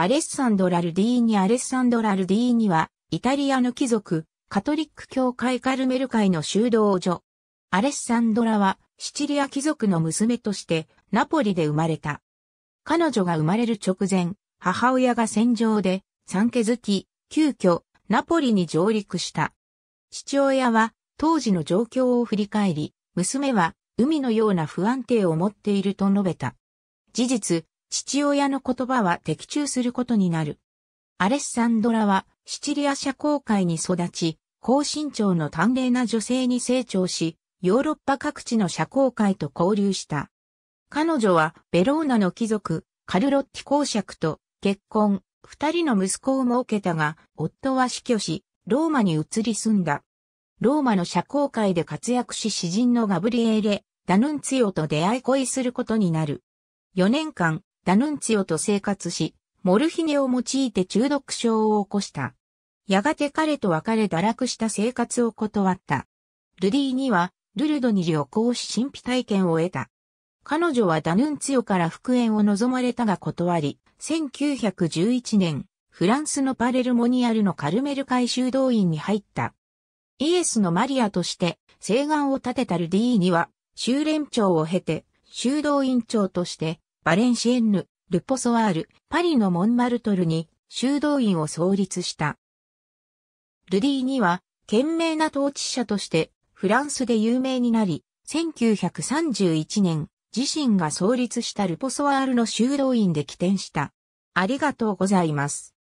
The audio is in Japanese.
アレッサンドラ・ルディーニアレッサンドラ・ルディーニは、イタリアの貴族、カトリック教会カルメル会の修道女。アレッサンドラは、シチリア貴族の娘として、ナポリで生まれた。彼女が生まれる直前、母親が戦場で、産気づき、急遽、ナポリに上陸した。父親は、当時の状況を振り返り、娘は、海のような不安定を持っていると述べた。事実、父親の言葉は的中することになる。アレッサンドラはシチリア社交界に育ち、高身長の端麗な女性に成長し、ヨーロッパ各地の社交界と交流した。彼女はベローナの貴族、カルロッティ公爵と結婚、二人の息子を設けたが、夫は死去し、ローマに移り住んだ。ローマの社交界で活躍し詩人のガブリエーレ・ダヌンツィオと出会い恋することになる。4年間、ダヌンツィオと生活し、モルヒネを用いて中毒症を起こした。やがて彼と別れ堕落した生活を断った。ルディには、ルルドに旅行し神秘体験を得た。彼女はダヌンツィオから復縁を望まれたが断り、1911年、フランスのパレルモニアルのカルメル会修道院に入った。イエスのマリアとして、誓願を立てたルディーニは、修練長を経て、修道院長として、バレンシエンヌ、ルポソワール、パリのモンマルトルに修道院を創立した。ルディーニは、懸命な統治者としてフランスで有名になり、1931年、自身が創立したルポソワールの修道院で起点した。ありがとうございます。